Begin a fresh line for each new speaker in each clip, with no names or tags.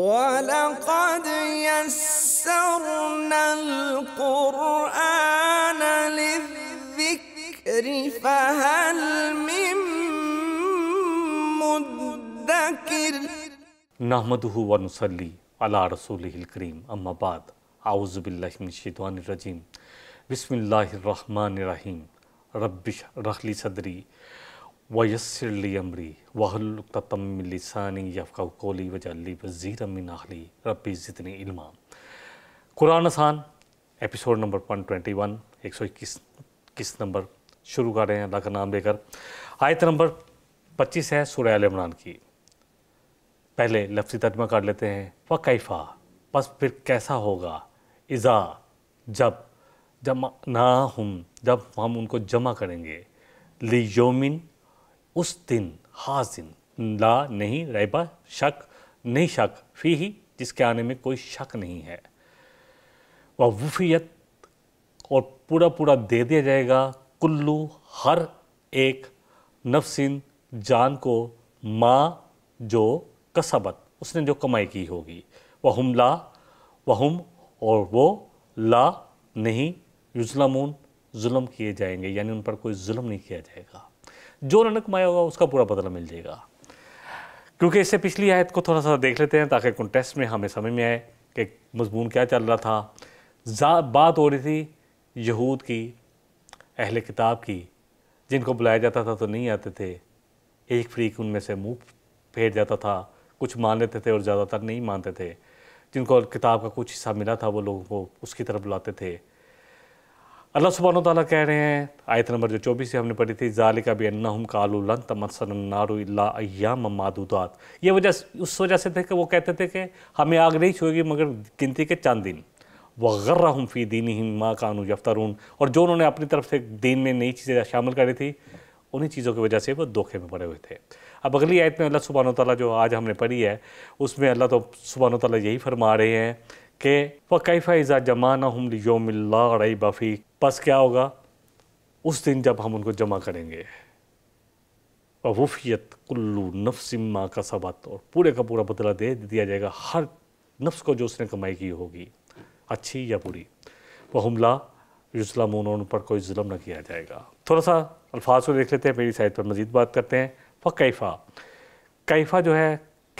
ولقد يسرنا القرآن للذكر فهل من مدكر نحمده ونصلي على رسوله الكريم أما بعد أعوذ بالله من الشيطان الرجيم بسم الله الرحمن الرحيم رب اشرح لي صدري वयसरली अमरी वहलतम लिसानी यफ़ा कोली वजली वज़ीर रबी ज़ितनी इल्मा Quran episode number one twenty one एक सौ इक्कीस किस नंबर शुरू कर रहे हैं अल्लाह का नाम लेकर आयत नंबर पच्चीस है सूर्य आल इमरान की पहले लफ्ज़ी तर्जमा कर लेते हैं व कैफ़ा बस फिर कैसा होगा इज़ा जब जमा ना हम जब हम उनको जमा करेंगे ली योमिन उस दिन हाज दिन ला नहीं रैबा शक नहीं शक फी ही जिसके आने में कोई शक नहीं है वह वफियत और पूरा पूरा दे दिया जाएगा कुल्लू हर एक नफसिन जान को माँ जो कसबत उसने जो कमाई की होगी वह हम ला वह हम और वो ला नहीं युजलमून जुल्म किए जाएंगे यानी उन पर कोई जुल्म नहीं किया जाएगा जो रनक माया होगा उसका पूरा बदला मिल जाएगा क्योंकि इससे पिछली आयत को थोड़ा सा देख लेते हैं ताकि कॉन्टेस्ट में हमें समझ में आए कि मजमून क्या चल रहा था बात हो रही थी यहूद की अहल किताब की जिनको बुलाया जाता था तो नहीं आते थे एक फ्रीक उनमें से मुंह फेर जाता था कुछ मान लेते थे और ज़्यादातर नहीं मानते थे जिनको किताब का कुछ हिस्सा मिला था वो लोगों को उसकी तरफ बुलाते थे अल्लाह सुबहान तला कह रहे हैं आयत नंबर जो चौबीस से हमने पढ़ी थी जालिका भी अन्नहम कालूलन तमसनारू अयाम मादूदात ये वजह उस वजह से थे कि वो कहते थे कि हमें आग नहीं छुएगी मगर गिनती के चंद दिन वगर्रा हम फ़ी दीनी ही माँ कानू यफ्तारून और जो उन्होंने अपनी तरफ से दीन में नई चीज़ें शामिल करी थी उन्हीं चीज़ों की वजह से वो धोखे में पड़े हुए थे अब अगली आयत में अल्लाह सुबहान तला जो आज हमने पढ़ी है उसमें अल्लाह तो सुबहान तला यही फरमा रहे हैं के वक़ैफ़ा इज़ा जमाना हम योमिल्ला रई बफ़ी बस क्या होगा उस दिन जब हम उनको जमा करेंगे वफ़ियत कुल्लू नफसिमा का सबत और पूरे का पूरा बदला दे दिया जाएगा हर नफ्स को जो उसने कमाई की होगी अच्छी या बुरी वह हमला युसलामून उन पर कोई जुलम न किया जाएगा थोड़ा सा अल्फाज को देख लेते हैं मेरी साइड पर मज़ीद बात करते हैं फ़ैफ़ा कैफ़ा जो है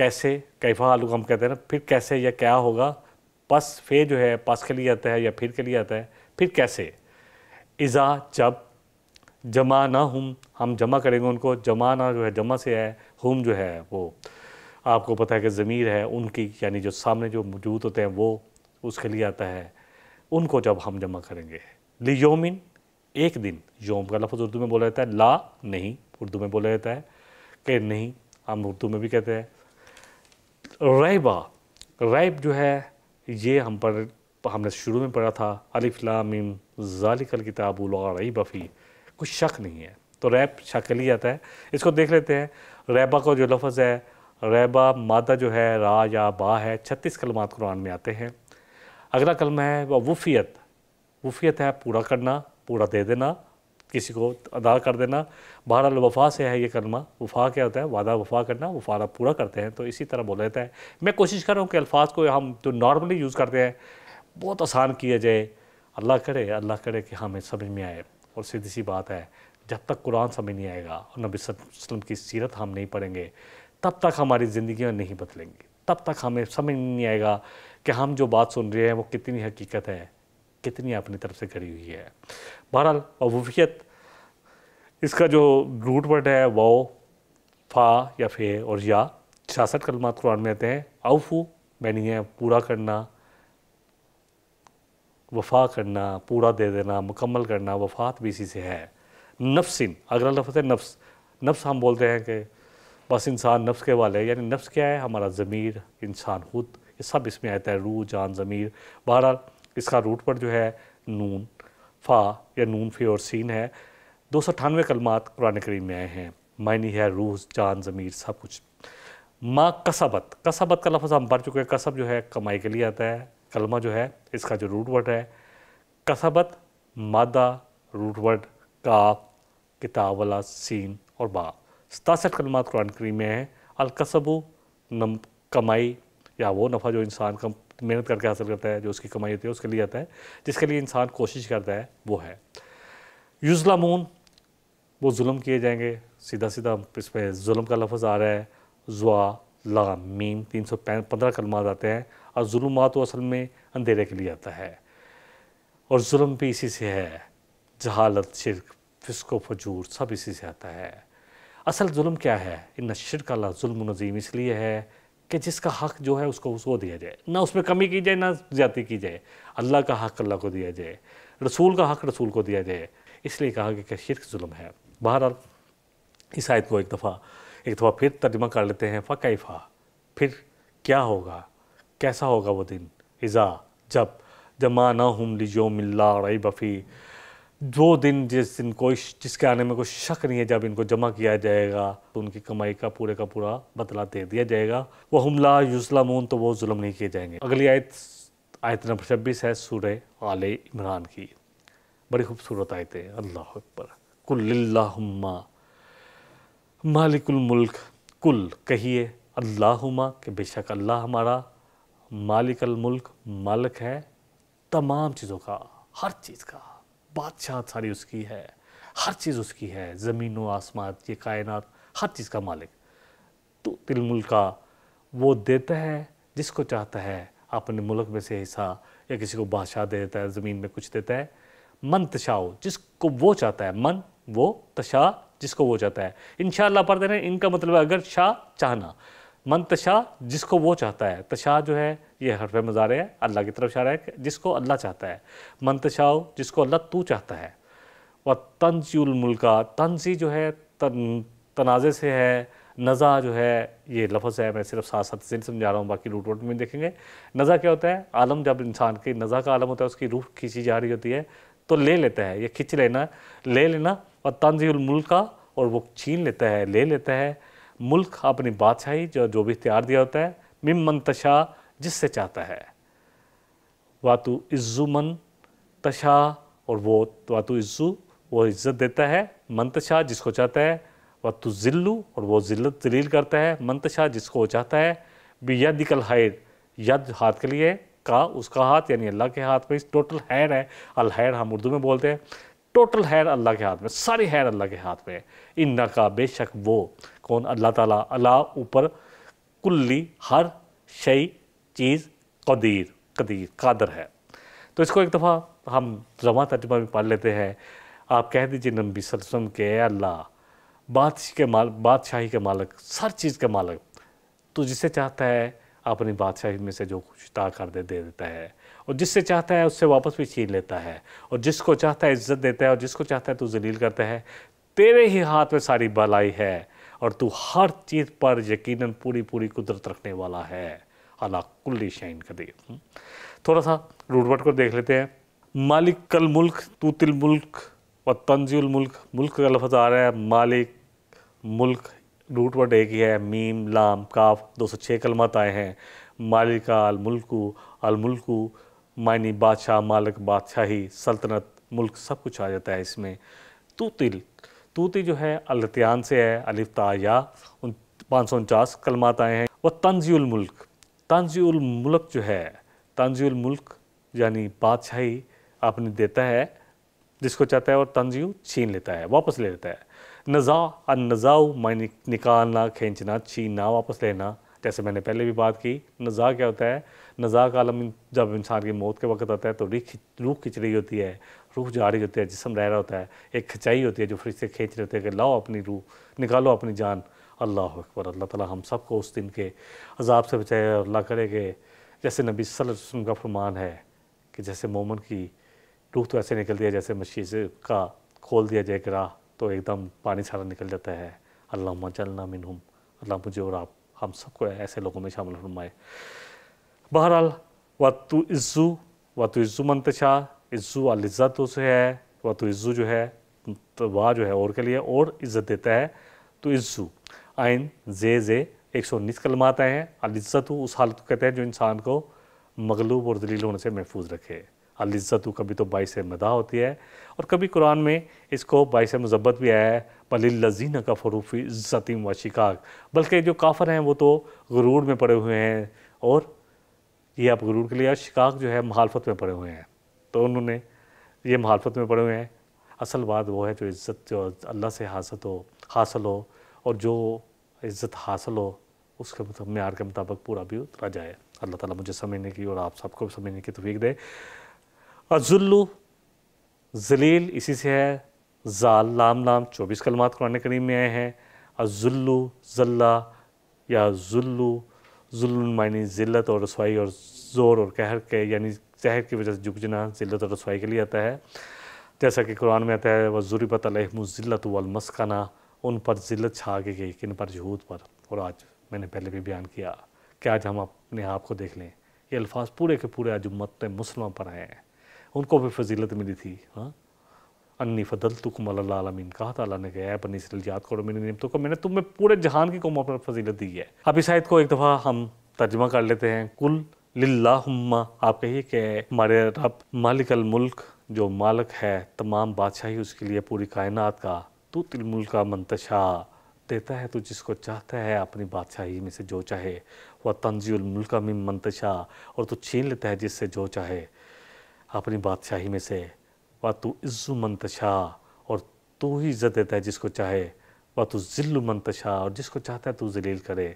कैसे कैफ़ा आलू हम कहते हैं ना फिर कैसे या क्या होगा पस फे जो है पस के लिए आता है या फिर के लिए आता है फिर कैसे इज़ा जब जमा ना हम हम जमा करेंगे उनको जमा ना जो है जमा से है हम जो है वो आपको पता है कि ज़मीर है उनकी यानी जो सामने जो मौजूद होते हैं वो उसके लिए आता है उनको जब हम जमा करेंगे ली योमिन एक दिन योम का लफ्ज़ उर्दू में बोला जाता है ला नहीं उर्दू में बोला जाता है कि नहीं हम उर्दू में भी कहते हैं रैबा रैब जो है ये हम पर हमने शुरू में पढ़ा था अलिफ्लामिम ज़ालिकल उलाई बफ़ी कुछ शक नहीं है तो रैब शक ही आता है इसको देख लेते हैं रैबा का जो लफ्ज़ है रैबा मादा जो है रा या बा है छत्तीस कलमात कुरान में आते हैं अगला कलमा है वह वफ़ियत वफ़ियत है पूरा करना पूरा दे देना किसी को अदा कर देना बहरहाल वफा से है ये कलमा वफा क्या होता है वादा वफा करना वफादा पूरा करते हैं तो इसी तरह बोला जाता है मैं कोशिश कर रहा हूँ कि अल्फाज को हम जो नॉर्मली यूज़ करते हैं बहुत आसान किया जाए अल्लाह करे अल्लाह करे कि हाँ, हमें समझ में आए और सीधी सी बात है जब तक कुरान समझ नहीं आएगा और नबी वसलम की सीरत हम नहीं पढ़ेंगे तब तक हमारी ज़िंदियाँ नहीं बदलेंगी तब तक हमें समझ नहीं आएगा कि हम जो बात सुन रहे हैं वो कितनी हकीकत है कितनी अपनी तरफ से करी हुई है बहरहाल अबूफियत इसका जो रूट वर्ड है वो फा या फे और या छियासठ कलमात कुरान में आते हैं अवफू मैनी है पूरा करना वफा करना पूरा दे देना मुकम्मल करना वफात भी इसी से है नफ्सिन अगला लफ्ज़ है नफ्स नफ्स हम बोलते हैं कि बस इंसान नफ्स के वाले यानी नफ्स क्या है हमारा ज़मीर इंसान खुद ये सब इसमें आता है रूह जान ज़मीर बहरहाल इसका रूट पर जो है नून फ़ा या नून फे और सीन है दो सौ अठानवे कलमात कुरान करीम में आए हैं मायनी है रूह जान ज़मीर सब कुछ माँ कसबत कसबत का लफ्ज़ हम पढ़ चुके हैं कसब जो है कमाई के लिए आता है कलमा जो है इसका जो रूट वर्ड है कसबत मादा रूट वर्ड काफ किताब वाला सीन और बा सतासठ कलमात कुरान करीम में हैं अलकसबु नम कमाई या वो नफ़ा जो इंसान कम मेहनत करके हासिल करता है जो उसकी कमाई होती है उसके लिए आता है जिसके लिए इंसान कोशिश करता है वो है मून वो जुल्म किए जाएंगे सीधा सीधा इसमें जुल्म का लफ्ज़ आ रहा है जुआ ला मीम तीन सौ पंद्रह कलमात आते हैं और जुलमा तो असल में अंधेरे के लिए आता है और जुल्म भी इसी से है जहालत शिरक फिसको फजूर सब इसी से आता है असल जुल्म क्या है इन शिरक अला जुल्म नज़ीम इसलिए है कि जिसका हक जो है उसको उसको दिया जाए ना उसमें कमी की जाए ना ज़्यादा की जाए अल्लाह का हक अल्लाह को दिया जाए रसूल का हक रसूल को दिया जाए इसलिए कहा कि शिरक जुल्म है बहरहाल इस आयत को एक दफ़ा एक दफ़ा फिर तर्जमा कर लेते हैं फ़ाकैफ़ा फिर क्या होगा कैसा होगा वो दिन इज़ा जब जमा ना हम लिजो मिल्ला रई बफ़ी दो दिन जिस दिन कोई जिसके आने में कोई शक नहीं है जब इनको जमा किया जाएगा तो उनकी कमाई का पूरे का पूरा बदला दे दिया जाएगा वो हमला मून तो वो जुलम नहीं किए जाएंगे अगली आयत आयत नंबर छब्बीस है सूर आल इमरान की बड़ी खूबसूरत आयत है अल्लाह पर कुल्ला मुल्क कुल कहिए अल्लाहुमा के बेशक अल्लाह हमारा मालिकल मुल्क मालिक है तमाम चीज़ों का हर चीज़ का बादशाह सारी उसकी है हर चीज़ उसकी है ज़मीन व आसमान ये कायनात हर चीज़ का मालिक तो तिलमुल का वो देता है जिसको चाहता है अपने मुल्क में से हिस्सा या किसी को बादशाह दे देता है ज़मीन में कुछ देता है मन तशाओ जिसको वो चाहता है मन वो तशा जिसको वो चाहता है इन शाह पढ़ते हैं इनका मतलब है अगर शाह चाहना तशा जिसको वो चाहता है तशा तो जो है ये हरफ मज़ारे है अल्लाह की तरफ शारा है जिसको अल्लाह चाहता है तशाओ जिसको अल्लाह तू चाहता है व तंसुलमुल्का तनजी जो है तन तनाज़े से है नज़ा जो है ये लफ्ज़ है मैं सिर्फ साथ साथ से समझा रहा हूँ बाकी रूट वोट में देखेंगे नज़ा क्या होता है आलम जब इंसान की नज़ा का आलम होता है उसकी रूह खींची जा रही होती है तो ले लेता है ये खींच लेना ले लेना और तंजील मुल्क और वो छीन लेता है ले लेता है मुल्क अपनी बादशाही जो जो भी इख्तियार दिया होता है मिम मनतशा जिससे चाहता है वातु मन तशा और वो वातु इज़्ज़ु वो इज़्ज़त देता है मंतशा जिसको चाहता है वातु ज़िल्लू और वो ज़िल्लत जलील करता है मंतशा जिसको वो चाहता है कल हैर यद हाथ के लिए का उसका हाथ यानी अल्लाह के हाथ में इस टोटल हैर है अल हैर हम उर्दू में बोलते हैं टोटल हैर अल्लाह के हाथ में सारी हैर अल्लाह के हाथ में इन का बेशक वो कौन अल्लाह ताला अल्लाह ऊपर कुल्ली हर शई चीज़ कदीर कदीर कादर है तो इसको एक दफ़ा हम जमा तर्जमा भी पढ़ लेते हैं आप कह दीजिए नबी वसल्लम के अल्लाह बादशाह के माल बादशाही के मालक सर चीज़ के मालक तो जिसे चाहता है अपनी बादशाही में से जो कुछ ता कर दे दे देता है और जिससे चाहता है उससे वापस भी छीन लेता है और जिसको चाहता है इज्जत देता है और जिसको चाहता है तो जलील करता है तेरे ही हाथ में सारी भलाई है और तू हर चीज़ पर यकीनन पूरी पूरी कुदरत रखने वाला है अला कुल्ली शाइन कदीर हम्म। थोड़ा सा रूटवट को देख लेते हैं मालिक कल मुल्क तू तिल मुल्क व तंजील मुल्क मुल्क का लफ्ज़ आ रहा है मालिक मुल्क रूटवर्ड एक ही है मीम लाम काफ दो सौ छः कलमत आए हैं मालिका अलमुल्कू अलमुल्कू मायने बादशाह मालक बादशाही सल्तनत मुल्क सब कुछ आ जाता है इसमें तो तिल तूती जो है अलतियान से है अलिफ्ता या उन पाँच सौ उनचास कलमात आए हैं वह तंजील मुल्क तंजील मुल्क जो है तंजील मुल्क यानी बादशाही आपने देता है जिसको चाहता है और तंजी छीन लेता है वापस ले लेता है नज़ा अन नज़ाऊ मानी निकालना खींचना छीनना वापस लेना जैसे मैंने पहले भी बात की नज़ा क्या होता है नज़ाक आलम जब इंसान की मौत के वक्त आता है तो रूह रूह खिंच रही होती है रूह जा रही होती है जिसम रह रहा होता है एक खिंचाई होती है जो से खींच रहे होते हैं कि लाओ अपनी रूह निकालो अपनी जान अल्लाह अकबर अल्लाह ताला हम सबको उस दिन के अजाब से बचाए और अल्लाह करे कि जैसे नबी वसल्लम का फरमान है कि जैसे मोमन की रूह तो ऐसे निकलती है जैसे मशीज का खोल दिया जाए कि राह तो एकदम पानी सारा निकल जाता है अल्लाह चलना मिनहम अल्लाह मुझे और आप हम सबको ऐसे लोगों में शामिल फरमाए बहरहाल व तो इज़्ज़ू व तो इज़्ज़ू मंतशा इज़्ज़ू अलिज़्ज़त से है व तो इज़्ज़ू जो है तो वाह जो है और के लिए और इज़्ज़त देता है तो इज़्ज़ू आइन जे जे एक सौ उन्नीस कलम आए हैं अलिज़्ज़त उस हालत को कहते हैं जो इंसान को मगलूब और दलील होने से महफूज रखे अलिज़्ज़त कभी तो बाईस मदा होती है और कभी कुरान में इसको बाईस मजब्बत भी आया है लज़ीन का फ़रूफ़ी इज़्ज़तिम व शिकाक बल्कि जो काफ़र हैं वो तो गुरूर में पड़े हुए हैं और ये आप गुरू के लिए शिकाक जो है महालफत में पड़े हुए हैं तो उन्होंने ये महालफत में पड़े हुए हैं असल बात वो है जो इज़्ज़त जो अल्लाह से हासिल हो हासिल हो और जो इज़्ज़त हासिल हो उसके मतलब मैार के मुताबिक पूरा भी उतरा जाए अल्लाह ताला मुझे समझने की और आप सबको समझने की तफीक दे अजुल्लु जलील इसी से है जाल लाम लाम चौबीस कलमात कुरान करीम में आए हैं अजुल्लु जल्ला या जुल्लू मानी ज़िलत और रसवाई और ज़ोर और कहर के यानी जहर की वजह से जुगजना ज़िलत और रसवाई के लिए आता है जैसा कि कुरान में आता है वह ज़ुरबत अलहमज़िलत वलमस्काना उन पर ज़िलत छा के गई किन पर जहूद पर और आज मैंने पहले भी बयान किया कि आज हम अपने आप को देख लें ये अल्फाज पूरे के पूरे आज मत मुसलमान पर आए हैं उनको भी फजीलत मिली थी हाँ અની ફદલતકુમ અલલ આલમિન કહતાલાને ગાયબ નિસ્રલ યાદ કરો મેની નિમતો કો મેને તુમે પૂરે જહાન કી કોમો પર ફઝિલત દી હૈ આબ ઇસ હાયત કો એક દફા હમ તરજુમા કર લેતે હે કુલ લિલ્લાહુમ્મા આપહી કે મારે રબ માલિક અલમુલક જો માલિક હૈ તમામ બાદશાહી ઉસકે લિયે પૂરી કાયનાત કા તુ તિલ મુલકા મંતશા deta hai tu jisko chahta hai apni badshahi me se jo chahe wa tanziul mulka mim muntasha aur tu chheen leta hai jisse jo chahe apni badshahi me se व तो इज़्ज़ु मंतशा और तो ही इज़्ज़त देता है जिसको चाहे व तो ज़िल्लु मंतशा और जिसको चाहता है तो जलील करे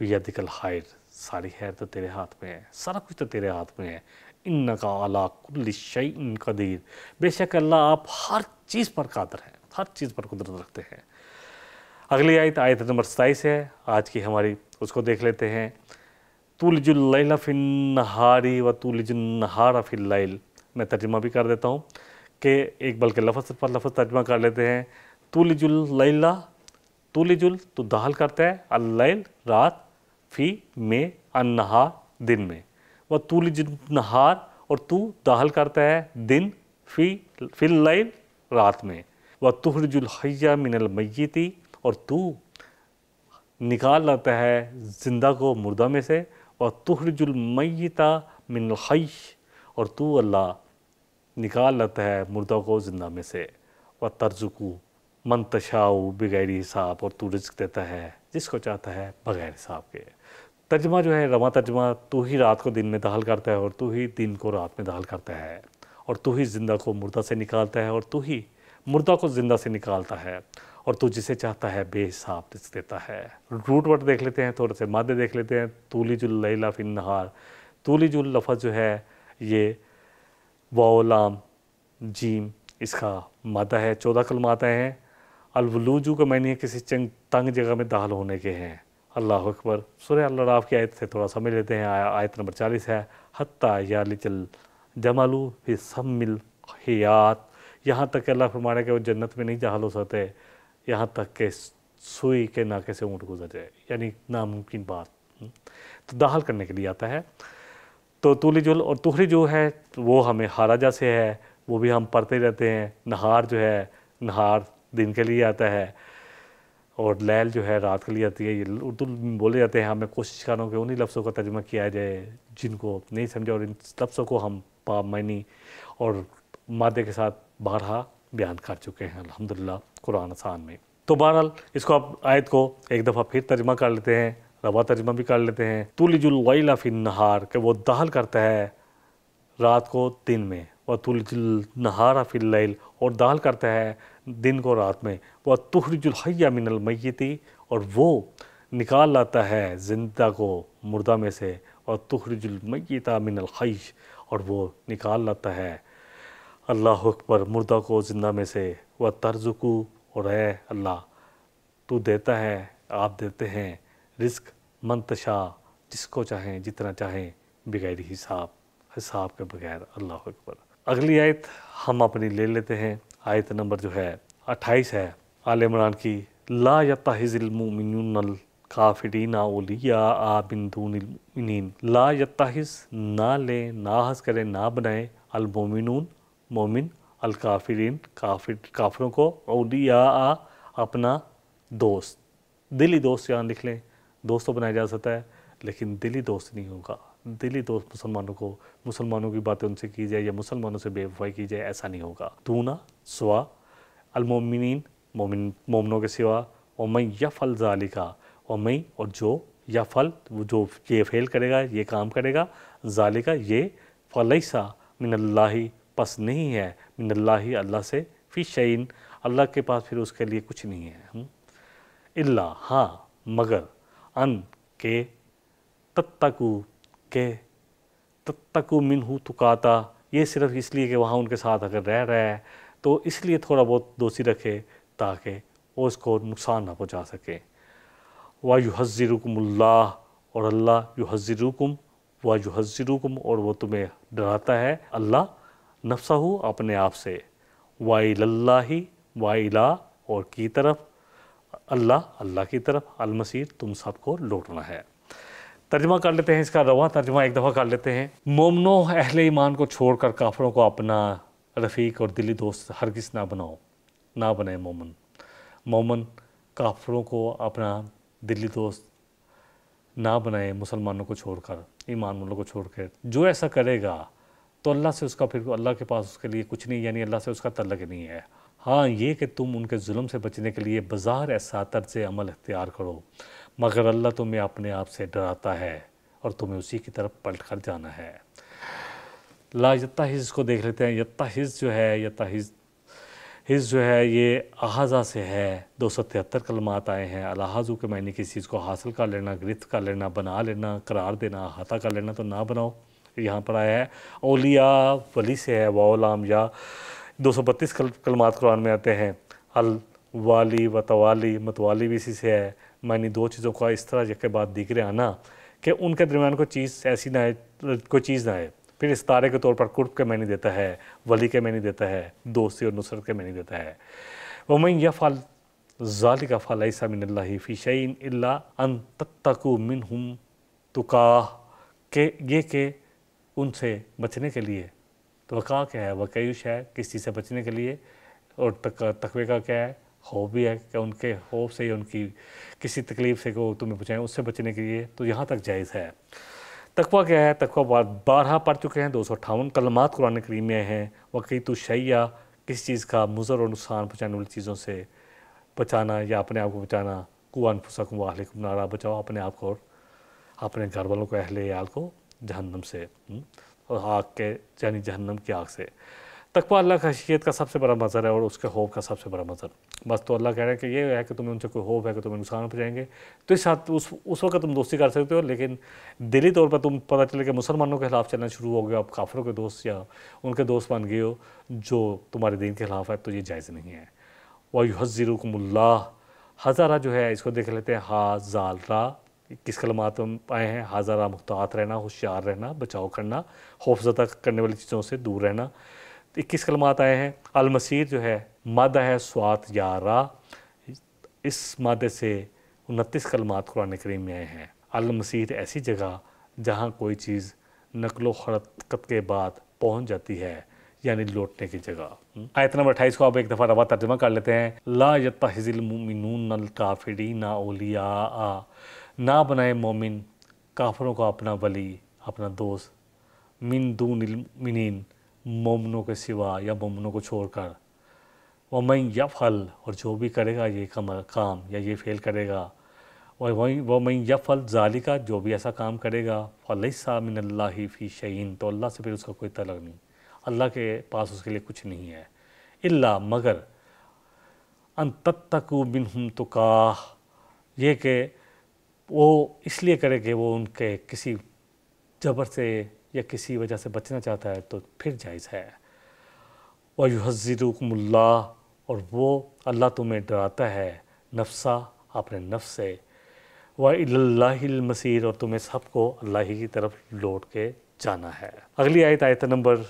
बेदिकल हायर सारी हैर तो तेरे हाथ में है सारा कुछ तो तेरे हाथ में है इन का अला कुल शई कदीर बेशक अल्लाह आप हर चीज़ पर कादर हैं हर चीज़ पर कुदरत रखते हैं अगली आयत आयत नंबर सताईस है आज की हमारी उसको देख लेते हैं तुलजुल्ला फ़िन नहारी व तुलजुलनहारा फ़िल्ल मैं तर्जमा भी कर देता हूँ के एक बल्कि लफ्ज़ पर लफ्ज़ तर्जमा कर लेते हैं तुलजुल लैला तुलजुल तो दाहल करता है अल्लैल रात फ़ी मे अनहार दिन में व तुलजुल नहार और तू दाहल करता है दिन फ़ी फिल लैल रात में व तुहरजुल हैया मिनल मैती और तू निकाल लाता है जिंदा को मुर्दा में से और तुहरजुल मैता मिनल हई और तू अल्लाह निकाल लेता है मुर्दा को ज़िंदा में से व तर्जुकू मंतशाऊ बगैर हिसाब और तू रिज देता है जिसको चाहता है बगैर हिसाब के तर्जमा जो है रवा तर्जमा तू ही रात को दिन में दहल करता है और तू ही दिन को रात में दहल करता है और तू ही जिंदा को मुर्दा से निकालता है और तू ही मुर्दा को जिंदा से निकालता है और तू जिसे चाहता है बेहिसाब रिज देता है रूट वर्ड देख लेते हैं थोड़े से मादे देख लेते हैं तूली जुल्ला फिन नहार तूली जुल जो है ये वाओलाम जीम इसका मादा है चौदह कल मादाएँ हैं अलवलूजू का मैंने किसी चंग तंग जगह में दाखिल होने के हैं अल्लाह अकबर सुरह अल्लाफ की आयत से थोड़ा समझ लेते हैं आयत नंबर चालीस है हत्ता या लिचल जमालू फिर सम्मिल हयात यहाँ तक के अल्लाह फरमाने के वो जन्नत में नहीं दाखिल हो सकते यहाँ तक के सुई के नाके से ऊँट गुजर जाए यानी नामुमकिन बात हम्म। तो दाखिल करने के लिए आता है तो तूली जुल और तुहरी जो है वो हमें हाराजा से है वो भी हम पढ़ते रहते हैं नहार जो है नहार दिन के लिए आता है और लैल जो है रात के लिए आती है ये उर्दू बोले जाते हैं हमें कोशिश करो कि उन्हीं लफ्ज़ों का तर्जमा किया जाए जिनको नहीं समझा और इन लफ्ज़ों को हम मैनी और मादे के साथ बारहा बयान कर चुके हैं अलहमदिल्ला कुरान आसान में तो बहरहाल इसको आप आयत को एक दफ़ा फिर तर्जमा कर लेते हैं रवा तर्जमा भी कर लेते हैं तुलजुल फ़िन नहार के वो दाहल करता है रात को दिन में वह तुलजुल नहारा फ़िल और दाहल करता है दिन को रात में वह तुहरजुलहैया मैती और वो निकाल लाता है जिंदा को मुर्दा में से और मिनल ख़ैश और वो निकाल लाता है अल्लाह पर मुर्दा को जिंदा में से वह तर्जुकू और अल्लाह तू देता है आप देते हैं रिस्क मंतशा जिसको चाहें जितना चाहें बगैर हिसाब हिसाब के बगैर अल्लाह अकबर अगली आयत हम अपनी ले लेते हैं आयत नंबर जो है अट्ठाईस है आल इमरान की ला यताहिज़िलमिनल काफरीना ओलिया आबिंदून ला यताहिज़ ना लें हज़ करें ना बनाएं अलमोमिन मोमिन अलकाफरीन काफिर काफरों को ओलिया अपना दोस्त दिली दोस्त यहाँ लिख लें दोस्त तो बनाया जा सकता है लेकिन दिली दोस्त नहीं होगा दिली दोस्त मुसलमानों को मुसलमानों की बातें उनसे की जाए या मुसलमानों से बेवफाई की जाए ऐसा नहीं होगा दूना स्वा अलमोमिन मोमिन मोमनों के सिवा और या फल जालिका और और जो या फल जो ये फेल करेगा ये काम करेगा जालिका ये फलसा मिनल्लाही पस नहीं है मिनल्लाही अल्लाह से फिर शैन अल्लाह के पास फिर उसके लिए कुछ नहीं है अल्लाह हम्म। हाँ मगर अन के तत्तकु के तत्तकु मिनहू तुकाता ये सिर्फ इसलिए कि वहाँ उनके साथ अगर रह रहा है तो इसलिए थोड़ा बहुत दोषी रखे ताकि उसको नुकसान ना पहुँचा सके व युहज़िरकमल्ला और अल्लाह युहज़िरकम यु युहज़िरकम और वह तुम्हें डराता है अल्लाह नफसा हो अपने आप से वाई ला और की तरफ अल्लाह अल्लाह की तरफ अलमसीर तुम सबको लौटना है तर्जमा कर लेते हैं इसका रवा तर्जमा एक दफ़ा कर लेते हैं मोमनो अहल ईमान को छोड़ कर काफरों को अपना रफ़ीक और दिली दोस्त हरगिस ना बनाओ ना बने मोमन मोमन काफरों को अपना दिली दोस्त ना बनाए मुसलमानों को छोड़कर ईमान वालों को छोड़कर जो ऐसा करेगा तो अल्लाह से उसका फिर अल्लाह के पास उसके लिए कुछ नहीं यानी अल्लाह से उसका तलक नहीं है हाँ ये कि तुम उनके जुल्म से बचने के लिए बाजार ऐसा तर्ज अमल अख्तियार करो मगर अल्लाह तुम्हें अपने आप से डराता है और तुम्हें उसी की तरफ पलट कर जाना है ला यत्ता हिज़ को देख लेते हैं यत्ता हिज़ जो है यत्ता हिज़ हिज़ जो है ये अहाजा से है दो सौ तिहत्तर कलमात आए हैं अलहाजू के मैंने किसी चीज़ को हासिल कर लेना गिरफ्त कर लेना बना लेना करार देना हाथा कर लेना तो ना बनाओ यहाँ पर आया है ओलिया वली से है वाओलाम या दो सौ बत्तीस कलमात कुरान में आते हैं अल वाली व तवाली मतवाली भी इसी से है मानी दो चीज़ों का इस तरह के बाद रहे आना कि उनके दरमियान कोई चीज़ ऐसी ना आए कोई चीज़ ना आए फिर इस तारे के तौर पर कुर्ब के मैंने देता है वली के मैंने देता है दोस्ती और नुसरत के मैंने देता है वमई या फ़ल ज़ाल का फ़ालसा मिनल्ला फ़िशन अल्ला अन तक मिन हम तो के ये के उनसे बचने के लिए तो वक़ा क्या है वक़यूश है किस चीज़ से बचने के लिए और तकवे का क्या है खौफ भी है कि उनके खौफ से या उनकी किसी तकलीफ़ से को तुम्हें बचाएँ उससे बचने के लिए तो यहाँ तक जायज़ है तकवा क्या है तकवा बारह पढ़ चुके हैं दो सौ अठावन कलमात कुरान करीम में हैं वकी तो शैया किस चीज़ का मुजर और नुकसान पहुँचाने वाली चीज़ों से बचाना या अपने आप को बचाना कुआन फुसक वाहकुम नारा बचाओ अपने आप को और अपने घर वालों को अहल याल को जहन्नम से हुँ? हम्म। और आग के यानी जहन्नम की आग से तकवा अल्लाह का खशियत का सबसे बड़ा मज़र है और उसके होप का सबसे बड़ा मज़र बस तो अल्लाह कह रहे हैं कि ये है कि तुम्हें उनसे कोई होप है कि तुम्हें नुकसान पहुँचाएंगे तो इस साथ उस उस वक्त तुम दोस्ती कर सकते हो लेकिन दिली तौर पर तुम पता चले कि मुसलमानों के खिलाफ चलना शुरू हो गया अब काफरों के दोस्त या उनके दोस्त बन गए हो जो तुम्हारे दिन के खिलाफ है तो ये जायज़ नहीं है वायु हज़ीरकमल्ला हज़ारा जो है इसको देख लेते हैं हा रा इक्कीस कलमात में आए हैं हाजारा मुख्तात रहना होशियार रहना बचाव करना खौफजदा करने वाली चीज़ों से दूर रहना तो इक्कीस कलमात आए हैं अलमसीर जो है मादा है स्वात यारा इस मादे से उनतीस कलमात कुरान करीम में आए हैं अलमसीर ऐसी जगह जहाँ कोई चीज़ नकलो हरकत के बाद पहुँच जाती है यानी लौटने की जगह हम्म। आयत नंबर अट्ठाईस को आप एक दफ़ा रवा तर्जमा कर लेते हैं ला यत्ता हिजिल मुमिनून काफिरी ना ओलिया ना बनाए मोमिन काफरों का अपना वली अपना दोस्त मिन दून मिनीन मोमनों के सिवा या मोमनों को छोड़कर वह मई या फल और जो भी करेगा ये काम या ये फेल करेगा और वहीं वह मई या फल जालिका जो भी ऐसा काम करेगा फ़लसा मिनल्ला फ़ी शहीन तो अल्लाह से फिर उसका कोई तलग नहीं अल्लाह के पास उसके लिए कुछ नहीं है इल्ला मगर अन तक बिन हम तो काह ये कि वो इसलिए करे कि वो उनके किसी जबर से या किसी वजह से बचना चाहता है तो फिर जायज़ है वह युहज़रकमल्ला और वो अल्लाह तुम्हें डराता है नफ्सा अपने नफ्स से वसीर और तुम्हें सबको अल्लाह ही की तरफ लौट के जाना है अगली आयत आयत नंबर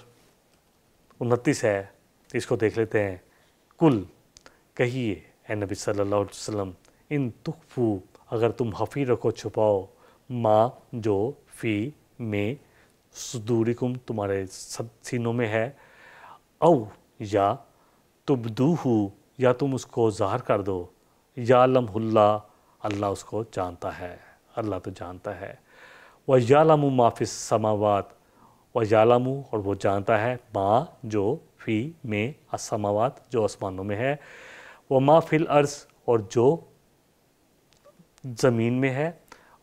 उनतीस है इसको देख लेते हैं कुल कहिए ए नबी सल्लल्लाहु अलैहि वसल्लम इन तुखफू अगर तुम हफ़ी रखो छुपाओ माँ जो फी में सुदूरिकुम तुम्हारे सीनों में है औ या तुबदूहू या तुम उसको ज़ाहर कर दो या लम्हुल्ला अल्लाह उसको जानता है अल्लाह तो जानता है वह यालम माफिस व वह यालम और वो जानता है माँ जो फ़ी में असमावत जो आसमानों में है वह माफिल अर्ज़ और जो ज़मीन में है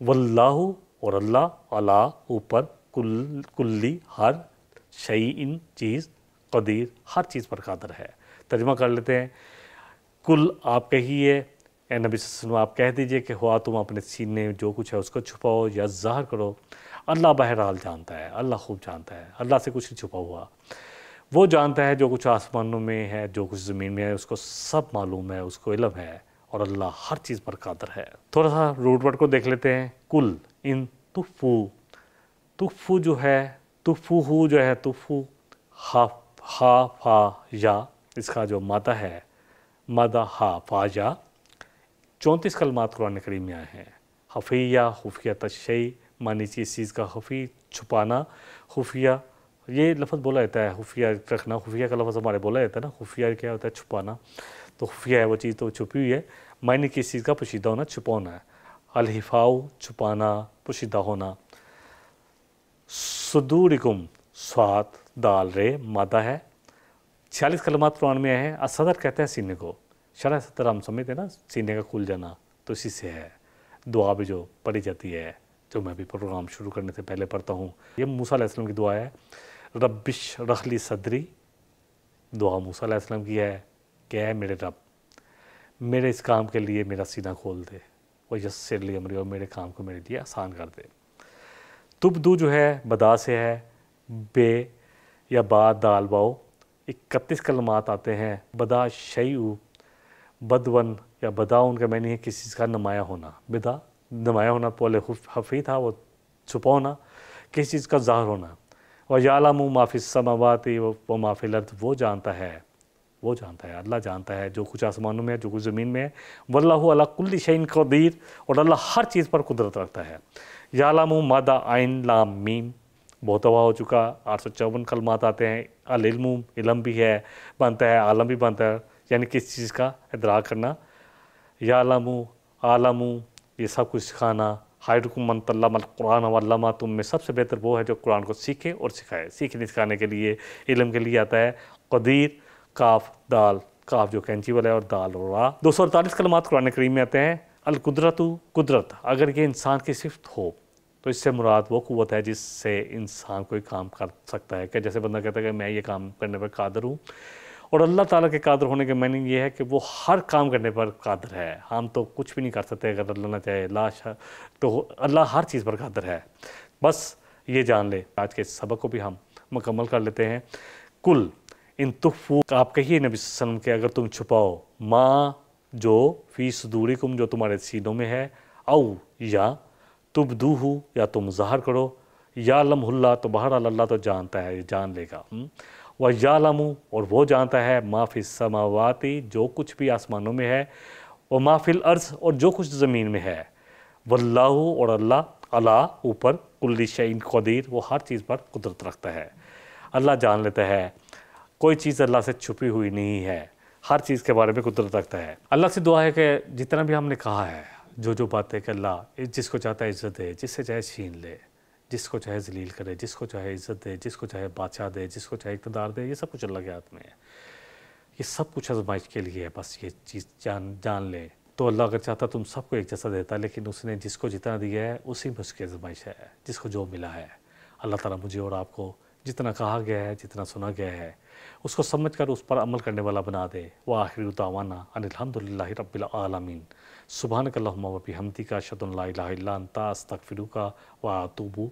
वल्लाहु और अल्लाह अला ऊपर कुल कुल्ली हर शई इन चीज़ कदीर हर चीज़ पर कादर है तर्जमा कर लेते हैं कुल आप कहिए ए नबी वसल्लम आप कह दीजिए कि हुआ तुम अपने सीने जो कुछ है उसको छुपाओ या ज़ाहर करो अल्लाह बहरहाल जानता है अल्लाह खूब जानता है अल्लाह से कुछ नहीं छुपा हुआ वो जानता है जो कुछ आसमानों में है जो कुछ ज़मीन में है उसको सब मालूम है उसको इलम है और अल्लाह हर चीज़ पर कादर है थोड़ा सा रूट वर्ड को देख लेते हैं कुल इन तुफ़ू तुफ़ू जो है तुफ़ू जो है तुफ़ू हा हा फा या इसका जो मादा है मादा हा फा या चौंतीस कलमात कुरान करीम में आए हैं हफ़िया खुफिया तशई मानी चीज़ चीज़ का खफी छुपाना खुफिया ये लफ्ज़ बोला जाता है खुफिया रखना खुफिया का लफ्ज़ हमारे बोला जाता है ना खुफिया क्या होता है छुपाना तो खुफिया है वो चीज़ तो छुपी हुई है मायने किस चीज़ का पोशीदा होना छुपाना है अलहिफाओ छुपाना पोशीदा होना सदूरिकुम स्वात दाल रे मादा है छियालीस कलमात कुरान में है असदर कहते हैं सीने को शरा सतर हम समझते हैं ना सीने का खुल जाना तो इसी से है दुआ भी जो पढ़ी जाती है जो मैं भी प्रोग्राम शुरू करने से पहले पढ़ता हूँ ये मूसा की दुआ है रबिश रखली सदरी दुआ मूसा की है कि है मेरे रब मेरे इस काम के लिए मेरा सीना खोल दे वह यसर लिए अमरी और मेरे काम को मेरे लिए आसान कर दे दू जो है बदा से है बे या बा दाल बाओ इकतीस कलमात आते हैं बदा उ बदवन या बदा उनका मैंने है किसी चीज़ का नमाया होना बिदा नमाया होना पोले हफ़ी था वो छुपा होना किसी चीज़ का ज़ाहर होना व यालामू माफी समावाती व लर्द वो जानता है वो जानता है अल्लाह जानता है जो कुछ आसमानों में है जो कुछ ज़मीन में है वल्ला अला कुल्ल शैन कदीर और अल्लाह हर चीज़ पर कुदरत रखता है यालाम मादा आइन लाम मीम बहुत हवा हो चुका आठ सौ चौवन कलमात आते हैं अलम इलम भी है बनता है आलम भी बनता है यानी किस चीज़ का इतरा करना यालम आलम ये सब कुछ सिखाना हायरकुमन तल्लामल कुरान वल्लामा तुम में सबसे बेहतर वो है जो कुरान को सीखे और सिखाए सीखने सिखाने के लिए इलम के लिए आता है कदीर काफ दाल काफ जो कैंची वाला है और दाल और रा दो सौ अड़तालीस कलमात कुरान करीम में आते हैं अलकुदरत कुदरत अगर ये इंसान की सिफ्त हो तो इससे मुराद वो क़वत है जिससे इंसान कोई काम कर सकता है क्या जैसे बंदा कहता है कि मैं ये काम करने पर कादर हूँ और अल्लाह ताला के कादर होने के मैंने ये है कि वो हर काम करने पर कादर है हम तो कुछ भी नहीं कर सकते अगर अल्लाह ना चाहे लाश तो अल्लाह हर चीज़ पर कादर है बस ये जान ले आज के सबक को भी हम मुकम्मल कर लेते हैं कुल इन तुफ़ू आप कहिए नबी वसल्लम के अगर तुम छुपाओ माँ जो फी कुम जो तुम्हारे सीनों में है आओ या तुब दूहू या तुम ज़हर करो या लम्हुल्ला तो बहर अल्लाह तो जानता है जान लेगा हम्म? वह या लमू और वो जानता है माफ़ी समावाती जो कुछ भी आसमानों में है वह माफिल अर्ज़ और जो कुछ ज़मीन में है वल्लाह और अल्लाह अला ऊपर कुल्ली शैन कदीर वो हर चीज़ पर कुदरत रखता है अल्लाह जान लेता है कोई चीज़ अल्लाह से छुपी हुई नहीं है हर चीज़ के बारे में कुदरत रखता है अल्लाह से दुआ है कि जितना भी हमने कहा है जो जो बातें कि अल्लाह जिसको चाहता है इज़्ज़त दे जिससे चाहे छीन ले जिसको चाहे जलील करे जिसको चाहे इज़्ज़त दे जिसको चाहे बादशाह दे जिसको चाहे इकतदार दे ये सब कुछ अल्लाह के हाथ में है ये सब कुछ आजमाइश के लिए है बस ये चीज़ जान जान लें तो अल्लाह अगर चाहता तुम तो सबको एक जैसा देता लेकिन उसने जिसको जितना दिया है उसी में उसकी आजमाइश है जिसको जो मिला है अल्लाह ताला मुझे और आपको जितना कहा गया है जितना सुना गया है उसको समझ कर उस पर अमल करने वाला बना दे व आखिर दावाना अनिलहमदिल्ला रबालमीन सुबहान कल्लम हमदी का शतन ला तस्तफ़िर का व तूबू